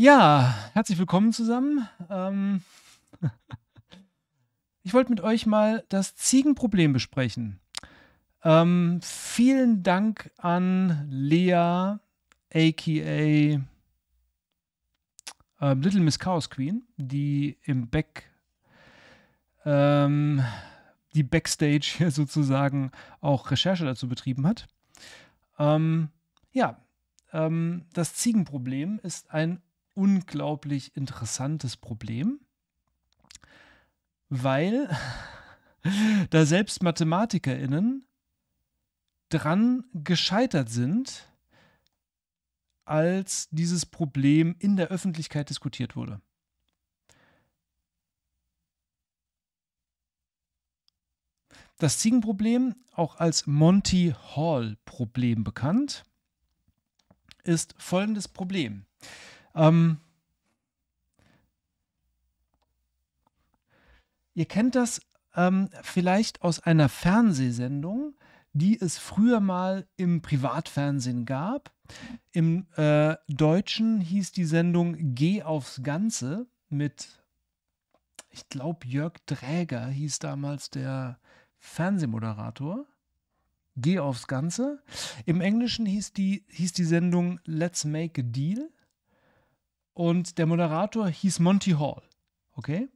Ja, herzlich willkommen zusammen. Ähm ich wollte mit euch mal das Ziegenproblem besprechen. Ähm, vielen Dank an Lea, aka ähm, Little Miss Chaos Queen, die im Back ähm, die Backstage hier sozusagen auch Recherche dazu betrieben hat. Ähm, ja, ähm, das Ziegenproblem ist ein unglaublich interessantes Problem, weil da selbst MathematikerInnen dran gescheitert sind, als dieses Problem in der Öffentlichkeit diskutiert wurde. Das Ziegenproblem, auch als Monty Hall-Problem bekannt, ist folgendes Problem. Ähm, ihr kennt das ähm, vielleicht aus einer Fernsehsendung, die es früher mal im Privatfernsehen gab. Im äh, Deutschen hieß die Sendung Geh aufs Ganze mit, ich glaube, Jörg Dräger hieß damals der Fernsehmoderator. Geh aufs Ganze. Im Englischen hieß die, hieß die Sendung Let's Make a Deal und der Moderator hieß Monty Hall. Okay?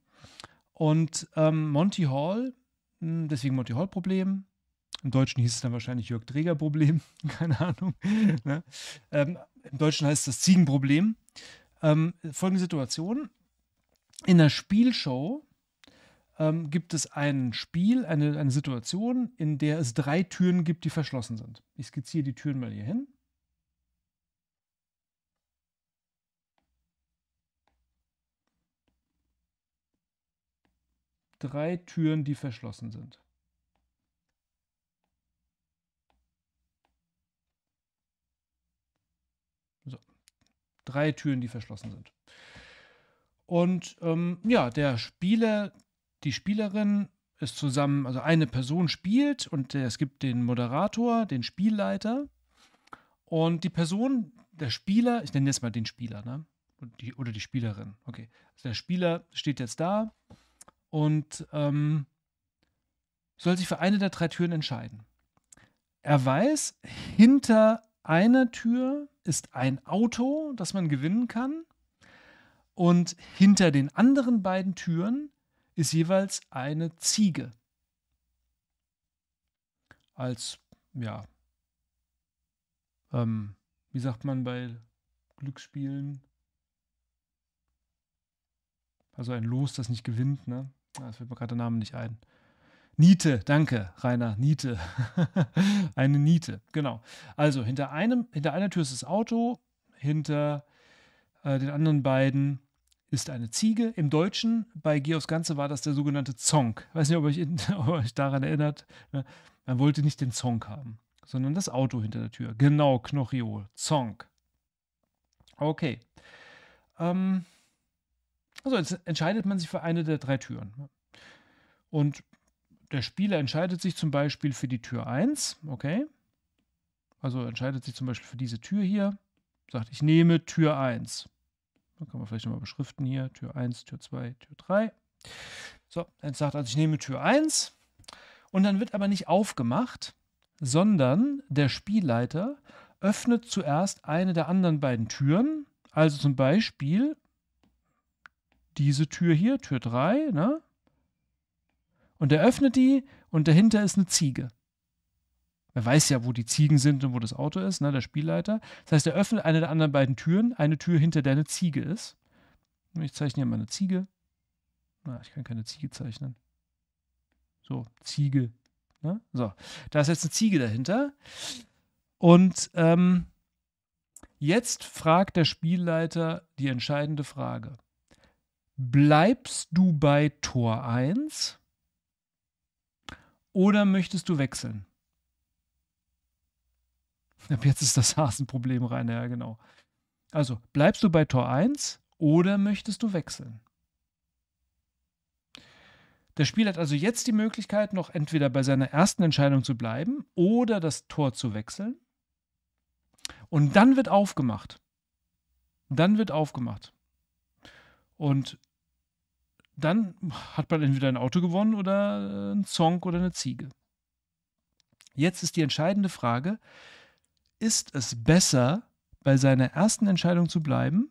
Und ähm, Monty Hall, hm, deswegen Monty Hall-Problem. Im Deutschen hieß es dann wahrscheinlich Jörg Dreger-Problem, keine Ahnung. ne? ähm, Im Deutschen heißt es das Ziegenproblem. Ähm, folgende Situation: In der Spielshow ähm, gibt es ein Spiel, eine, eine Situation, in der es drei Türen gibt, die verschlossen sind. Ich skizziere die Türen mal hier hin. drei Türen, die verschlossen sind. So. Drei Türen, die verschlossen sind. Und ähm, ja, der Spieler, die Spielerin ist zusammen, also eine Person spielt und es gibt den Moderator, den Spielleiter. Und die Person, der Spieler, ich nenne jetzt mal den Spieler, ne? Die, oder die Spielerin. Okay. Also der Spieler steht jetzt da und ähm, soll sich für eine der drei Türen entscheiden. Er weiß, hinter einer Tür ist ein Auto, das man gewinnen kann. Und hinter den anderen beiden Türen ist jeweils eine Ziege. Als, ja, ähm, wie sagt man bei Glücksspielen? Also ein Los, das nicht gewinnt, ne? Ah, das fällt mir gerade der Name nicht ein. Niete, danke, Rainer, Niete. eine Niete, genau. Also hinter, einem, hinter einer Tür ist das Auto, hinter äh, den anderen beiden ist eine Ziege. Im Deutschen bei Geos Ganze war das der sogenannte Zonk. Ich weiß nicht, ob euch, ob euch daran erinnert. Ne? Man wollte nicht den Zonk haben, sondern das Auto hinter der Tür. Genau, Knochio, Zonk. Okay. Ähm, also jetzt entscheidet man sich für eine der drei Türen. Ne? Und der Spieler entscheidet sich zum Beispiel für die Tür 1, okay? Also entscheidet sich zum Beispiel für diese Tür hier, sagt, ich nehme Tür 1. Dann kann man vielleicht nochmal beschriften hier, Tür 1, Tür 2, Tür 3. So, jetzt sagt also, ich nehme Tür 1. Und dann wird aber nicht aufgemacht, sondern der Spielleiter öffnet zuerst eine der anderen beiden Türen. Also zum Beispiel diese Tür hier, Tür 3, ne? Und er öffnet die und dahinter ist eine Ziege. Er weiß ja, wo die Ziegen sind und wo das Auto ist, ne, der Spielleiter. Das heißt, er öffnet eine der anderen beiden Türen, eine Tür, hinter der eine Ziege ist. Ich zeichne hier mal eine Ziege. Na, ich kann keine Ziege zeichnen. So, Ziege. Ne? So, da ist jetzt eine Ziege dahinter. Und ähm, jetzt fragt der Spielleiter die entscheidende Frage. Bleibst du bei Tor 1 oder möchtest du wechseln? Ab jetzt ist das Hasenproblem rein, ja, genau. Also, bleibst du bei Tor 1 oder möchtest du wechseln? Der Spieler hat also jetzt die Möglichkeit, noch entweder bei seiner ersten Entscheidung zu bleiben oder das Tor zu wechseln. Und dann wird aufgemacht. Dann wird aufgemacht. Und dann hat man entweder ein Auto gewonnen oder äh, einen Song oder eine Ziege. Jetzt ist die entscheidende Frage, ist es besser, bei seiner ersten Entscheidung zu bleiben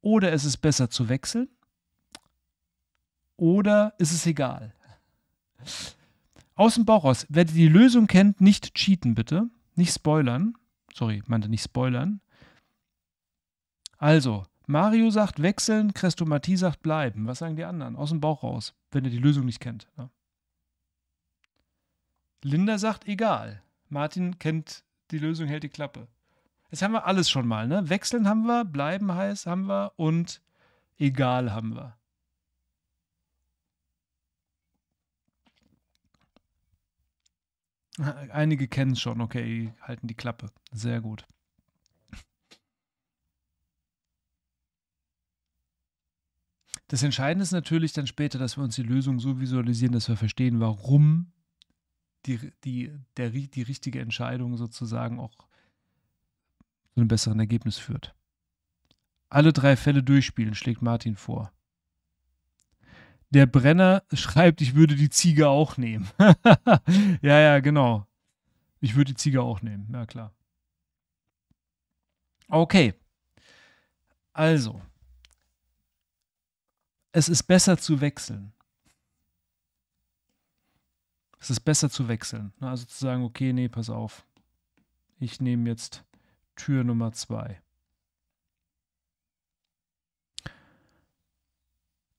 oder ist es besser zu wechseln oder ist es egal? Aus dem Bauch raus, wer die Lösung kennt, nicht cheaten bitte, nicht spoilern. Sorry, meinte nicht spoilern. Also, Mario sagt wechseln, Krestomatie sagt bleiben. Was sagen die anderen? Aus dem Bauch raus, wenn ihr die Lösung nicht kennt. Ne? Linda sagt egal. Martin kennt die Lösung, hält die Klappe. Jetzt haben wir alles schon mal, ne? Wechseln haben wir, bleiben heiß haben wir und egal haben wir. Einige kennen es schon, okay, halten die Klappe. Sehr gut. Das Entscheidende ist natürlich dann später, dass wir uns die Lösung so visualisieren, dass wir verstehen, warum die, die, der, die richtige Entscheidung sozusagen auch zu einem besseren Ergebnis führt. Alle drei Fälle durchspielen, schlägt Martin vor. Der Brenner schreibt, ich würde die Ziege auch nehmen. ja, ja, genau. Ich würde die Ziege auch nehmen, na ja, klar. Okay. Also, es ist besser zu wechseln. Es ist besser zu wechseln. Ne? Also zu sagen, okay, nee, pass auf. Ich nehme jetzt Tür Nummer zwei.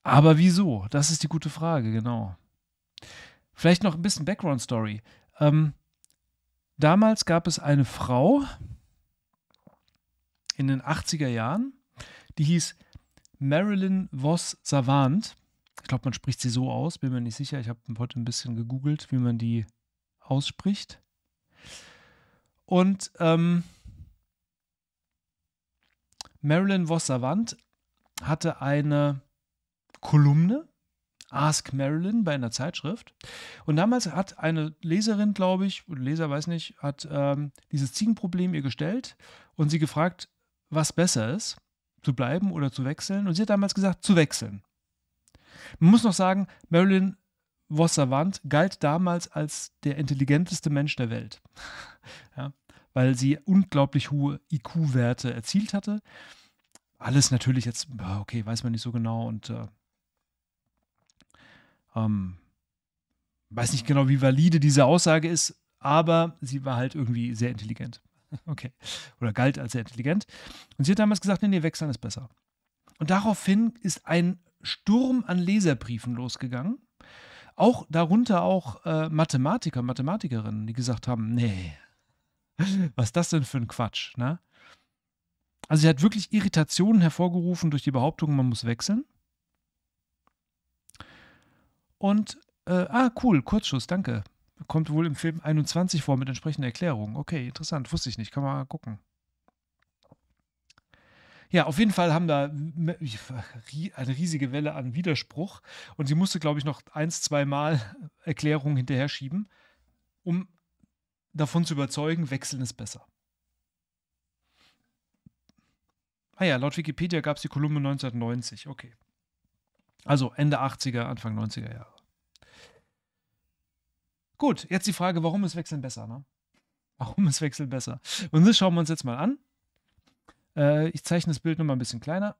Aber wieso? Das ist die gute Frage, genau. Vielleicht noch ein bisschen Background Story. Ähm, damals gab es eine Frau in den 80er Jahren, die hieß Marilyn Voss Savant. Ich glaube, man spricht sie so aus, bin mir nicht sicher. Ich habe heute ein bisschen gegoogelt, wie man die ausspricht. Und ähm, Marilyn Voss Savant hatte eine Kolumne, Ask Marilyn, bei einer Zeitschrift. Und damals hat eine Leserin, glaube ich, oder Leser, weiß nicht, hat ähm, dieses Ziegenproblem ihr gestellt und sie gefragt, was besser ist zu bleiben oder zu wechseln. Und sie hat damals gesagt, zu wechseln. Man muss noch sagen, Marilyn Vossavant galt damals als der intelligenteste Mensch der Welt, ja, weil sie unglaublich hohe IQ-Werte erzielt hatte. Alles natürlich jetzt, okay, weiß man nicht so genau und äh, ähm, weiß nicht genau, wie valide diese Aussage ist, aber sie war halt irgendwie sehr intelligent. Okay. Oder galt als sehr intelligent. Und sie hat damals gesagt, nee, nee, wechseln ist besser. Und daraufhin ist ein Sturm an Leserbriefen losgegangen. Auch darunter auch äh, Mathematiker, Mathematikerinnen, die gesagt haben, nee, was ist das denn für ein Quatsch, ne? Also sie hat wirklich Irritationen hervorgerufen durch die Behauptung, man muss wechseln. Und, äh, ah, cool, Kurzschuss, danke. Kommt wohl im Film 21 vor mit entsprechenden Erklärungen. Okay, interessant, wusste ich nicht, kann man mal gucken. Ja, auf jeden Fall haben da eine riesige Welle an Widerspruch und sie musste, glaube ich, noch eins, zwei Mal Erklärungen hinterher schieben, um davon zu überzeugen, wechseln ist besser. Ah ja, laut Wikipedia gab es die Kolumne 1990, okay. Also Ende 80er, Anfang 90er Jahre. Gut, jetzt die Frage, warum ist Wechseln besser? Ne? Warum ist Wechseln besser? Und das schauen wir uns jetzt mal an. Äh, ich zeichne das Bild nochmal ein bisschen kleiner.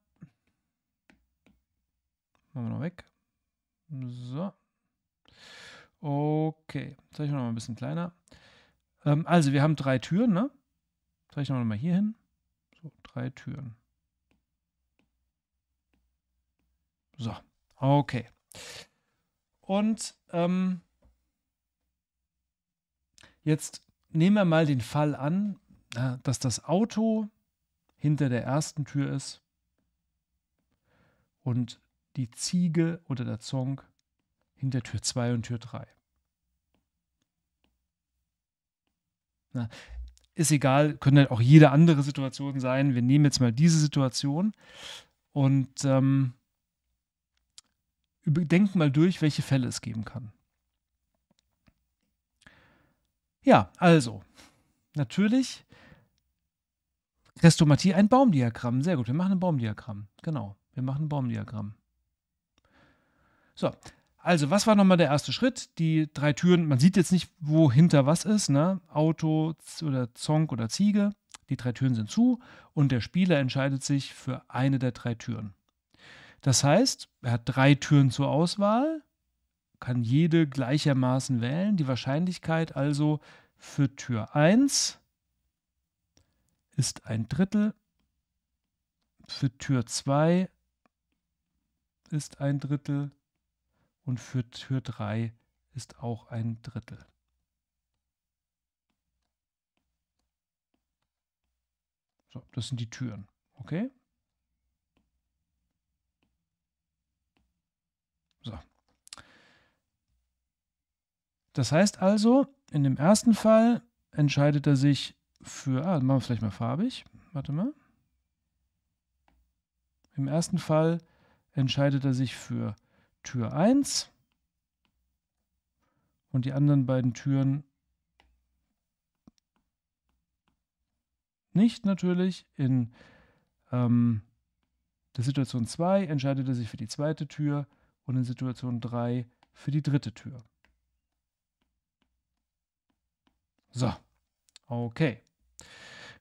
Machen wir noch weg. So. Okay, zeichne nochmal ein bisschen kleiner. Ähm, also, wir haben drei Türen, ne? Zeichne wir nochmal hier hin. So, drei Türen. So, okay. Und ähm, Jetzt nehmen wir mal den Fall an, dass das Auto hinter der ersten Tür ist und die Ziege oder der Zonk hinter Tür 2 und Tür 3. ist egal, können halt auch jede andere Situation sein. Wir nehmen jetzt mal diese Situation und ähm, überdenken mal durch, welche Fälle es geben kann. Ja, also, natürlich Restomatie, ein Baumdiagramm. Sehr gut, wir machen ein Baumdiagramm. Genau, wir machen ein Baumdiagramm. So, also was war nochmal der erste Schritt? Die drei Türen, man sieht jetzt nicht, wo hinter was ist, ne? Auto oder Zonk oder Ziege. Die drei Türen sind zu und der Spieler entscheidet sich für eine der drei Türen. Das heißt, er hat drei Türen zur Auswahl kann jede gleichermaßen wählen. Die Wahrscheinlichkeit also für Tür 1 ist ein Drittel, für Tür 2 ist ein Drittel und für Tür 3 ist auch ein Drittel. So, das sind die Türen. Okay? So, das heißt also, in dem ersten Fall entscheidet er sich für, ah, machen wir vielleicht mal farbig, warte mal. Im ersten Fall entscheidet er sich für Tür 1 und die anderen beiden Türen nicht natürlich. In ähm, der Situation 2 entscheidet er sich für die zweite Tür und in Situation 3 für die dritte Tür. So, okay.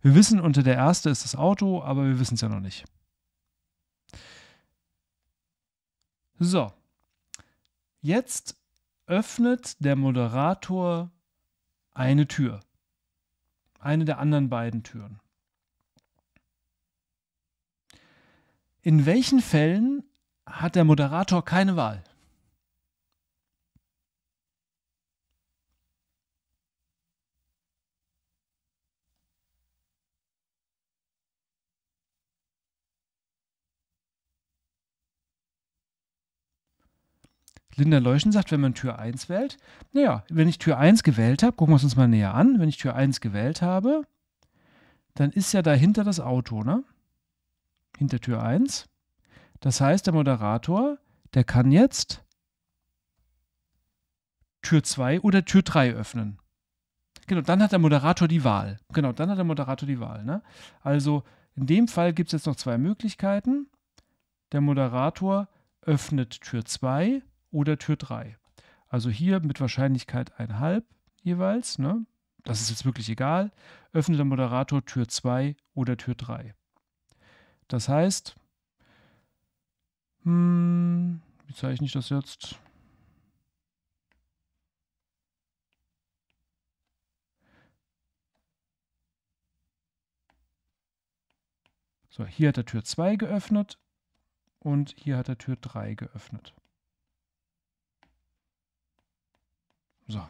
Wir wissen, unter der erste ist das Auto, aber wir wissen es ja noch nicht. So, jetzt öffnet der Moderator eine Tür. Eine der anderen beiden Türen. In welchen Fällen hat der Moderator keine Wahl? Linda Leuschen sagt, wenn man Tür 1 wählt, naja, wenn ich Tür 1 gewählt habe, gucken wir es uns mal näher an, wenn ich Tür 1 gewählt habe, dann ist ja dahinter das Auto, ne? Hinter Tür 1. Das heißt, der Moderator, der kann jetzt Tür 2 oder Tür 3 öffnen. Genau, dann hat der Moderator die Wahl. Genau, dann hat der Moderator die Wahl. Ne? Also in dem Fall gibt es jetzt noch zwei Möglichkeiten. Der Moderator öffnet Tür 2 oder Tür 3. Also hier mit Wahrscheinlichkeit 1,5 jeweils, ne? das ist jetzt wirklich egal, öffnet der Moderator Tür 2 oder Tür 3. Das heißt, hm, wie zeichne ich das jetzt? So, hier hat er Tür 2 geöffnet und hier hat er Tür 3 geöffnet. So.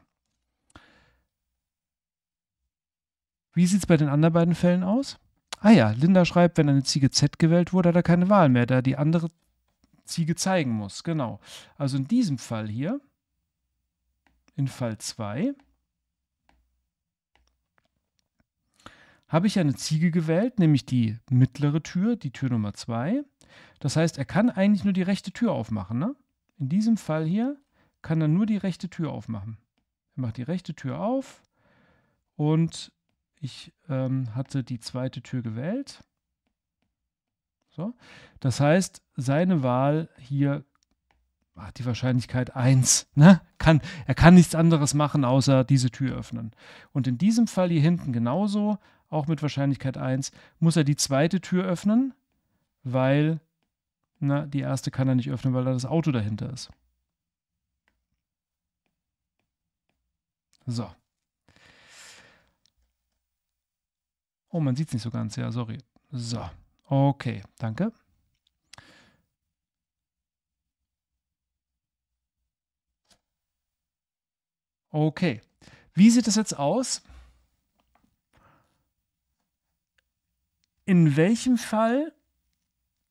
Wie sieht es bei den anderen beiden Fällen aus? Ah ja, Linda schreibt, wenn eine Ziege Z gewählt wurde, hat er keine Wahl mehr, da die andere Ziege zeigen muss. Genau. Also in diesem Fall hier, in Fall 2, habe ich eine Ziege gewählt, nämlich die mittlere Tür, die Tür Nummer 2. Das heißt, er kann eigentlich nur die rechte Tür aufmachen. Ne? In diesem Fall hier kann er nur die rechte Tür aufmachen. Ich mache die rechte Tür auf und ich ähm, hatte die zweite Tür gewählt. So. Das heißt, seine Wahl hier hat die Wahrscheinlichkeit 1. Ne? Kann, er kann nichts anderes machen, außer diese Tür öffnen. Und in diesem Fall hier hinten genauso, auch mit Wahrscheinlichkeit 1, muss er die zweite Tür öffnen, weil na, die erste kann er nicht öffnen, weil da das Auto dahinter ist. So. Oh, man sieht es nicht so ganz. Ja, sorry. So. Okay, danke. Okay. Wie sieht es jetzt aus? In welchem Fall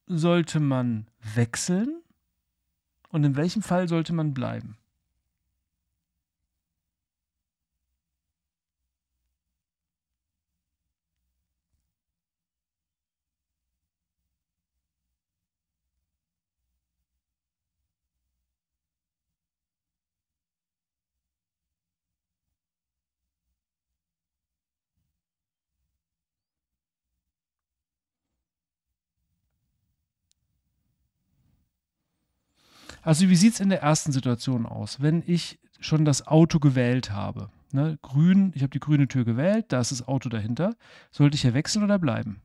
sollte man wechseln und in welchem Fall sollte man bleiben? Also wie sieht es in der ersten Situation aus, wenn ich schon das Auto gewählt habe? Ne? Grün, ich habe die grüne Tür gewählt, da ist das Auto dahinter. Sollte ich hier wechseln oder bleiben?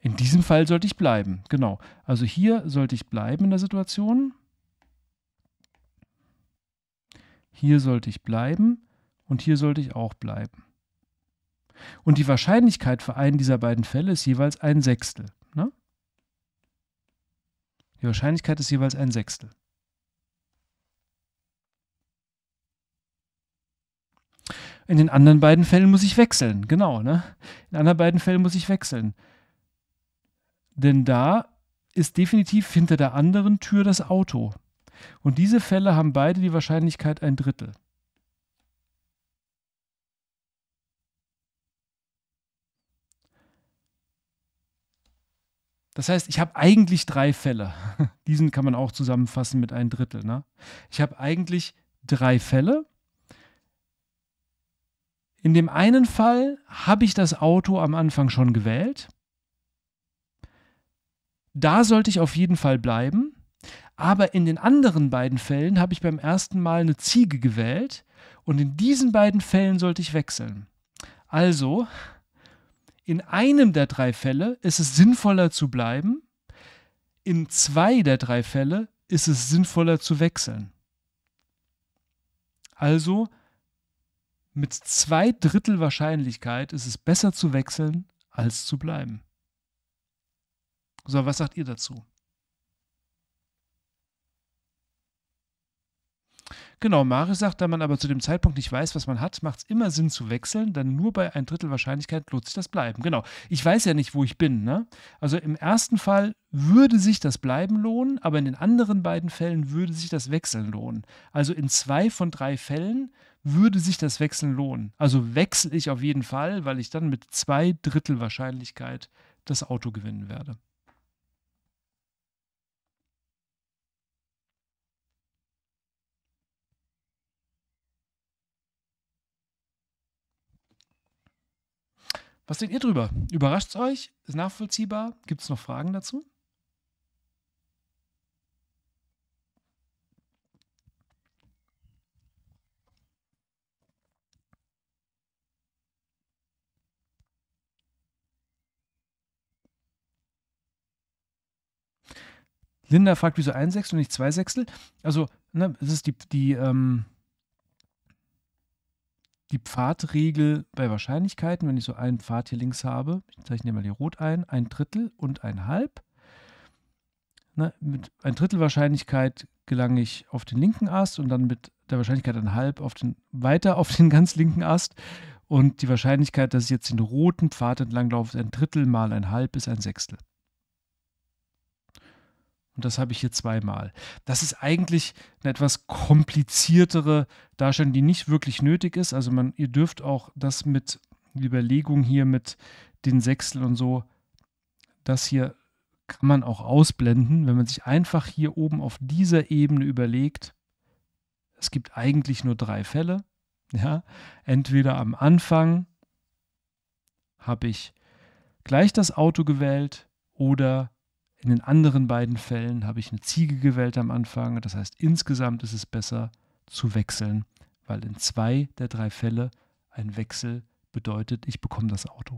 In diesem Fall sollte ich bleiben, genau. Also hier sollte ich bleiben in der Situation. Hier sollte ich bleiben und hier sollte ich auch bleiben. Und die Wahrscheinlichkeit für einen dieser beiden Fälle ist jeweils ein Sechstel. Ne? Die Wahrscheinlichkeit ist jeweils ein Sechstel. In den anderen beiden Fällen muss ich wechseln, genau. Ne? In anderen beiden Fällen muss ich wechseln. Denn da ist definitiv hinter der anderen Tür das Auto. Und diese Fälle haben beide die Wahrscheinlichkeit ein Drittel. Das heißt, ich habe eigentlich drei Fälle. Diesen kann man auch zusammenfassen mit einem Drittel. Ne? Ich habe eigentlich drei Fälle. In dem einen Fall habe ich das Auto am Anfang schon gewählt. Da sollte ich auf jeden Fall bleiben. Aber in den anderen beiden Fällen habe ich beim ersten Mal eine Ziege gewählt und in diesen beiden Fällen sollte ich wechseln. Also in einem der drei Fälle ist es sinnvoller zu bleiben, in zwei der drei Fälle ist es sinnvoller zu wechseln. Also mit zwei Drittel Wahrscheinlichkeit ist es besser zu wechseln als zu bleiben. So, was sagt ihr dazu? Genau, Mare sagt, da man aber zu dem Zeitpunkt nicht weiß, was man hat, macht es immer Sinn zu wechseln, dann nur bei ein Drittel Wahrscheinlichkeit lohnt sich das Bleiben. Genau, ich weiß ja nicht, wo ich bin. Ne? Also im ersten Fall würde sich das Bleiben lohnen, aber in den anderen beiden Fällen würde sich das Wechseln lohnen. Also in zwei von drei Fällen würde sich das Wechseln lohnen. Also wechsle ich auf jeden Fall, weil ich dann mit zwei Drittel Wahrscheinlichkeit das Auto gewinnen werde. Was denkt ihr drüber? Überrascht es euch? Ist nachvollziehbar? Gibt es noch Fragen dazu? Linda fragt, wieso ein Sechstel und nicht zwei Sechstel? Also, ne, das ist die, die ähm, die Pfadregel bei Wahrscheinlichkeiten, wenn ich so einen Pfad hier links habe, ich zeichne mal hier rot ein, ein Drittel und ein Halb. Ne, mit ein Drittel Wahrscheinlichkeit gelange ich auf den linken Ast und dann mit der Wahrscheinlichkeit ein Halb auf den, weiter auf den ganz linken Ast. Und die Wahrscheinlichkeit, dass ich jetzt den roten Pfad entlang laufe, ist ein Drittel mal ein Halb ist ein Sechstel. Und das habe ich hier zweimal. Das ist eigentlich eine etwas kompliziertere Darstellung, die nicht wirklich nötig ist. Also man, ihr dürft auch das mit Überlegung hier mit den Sechstel und so, das hier kann man auch ausblenden, wenn man sich einfach hier oben auf dieser Ebene überlegt, es gibt eigentlich nur drei Fälle. Ja, entweder am Anfang habe ich gleich das Auto gewählt oder in den anderen beiden Fällen habe ich eine Ziege gewählt am Anfang. Das heißt, insgesamt ist es besser zu wechseln, weil in zwei der drei Fälle ein Wechsel bedeutet, ich bekomme das Auto.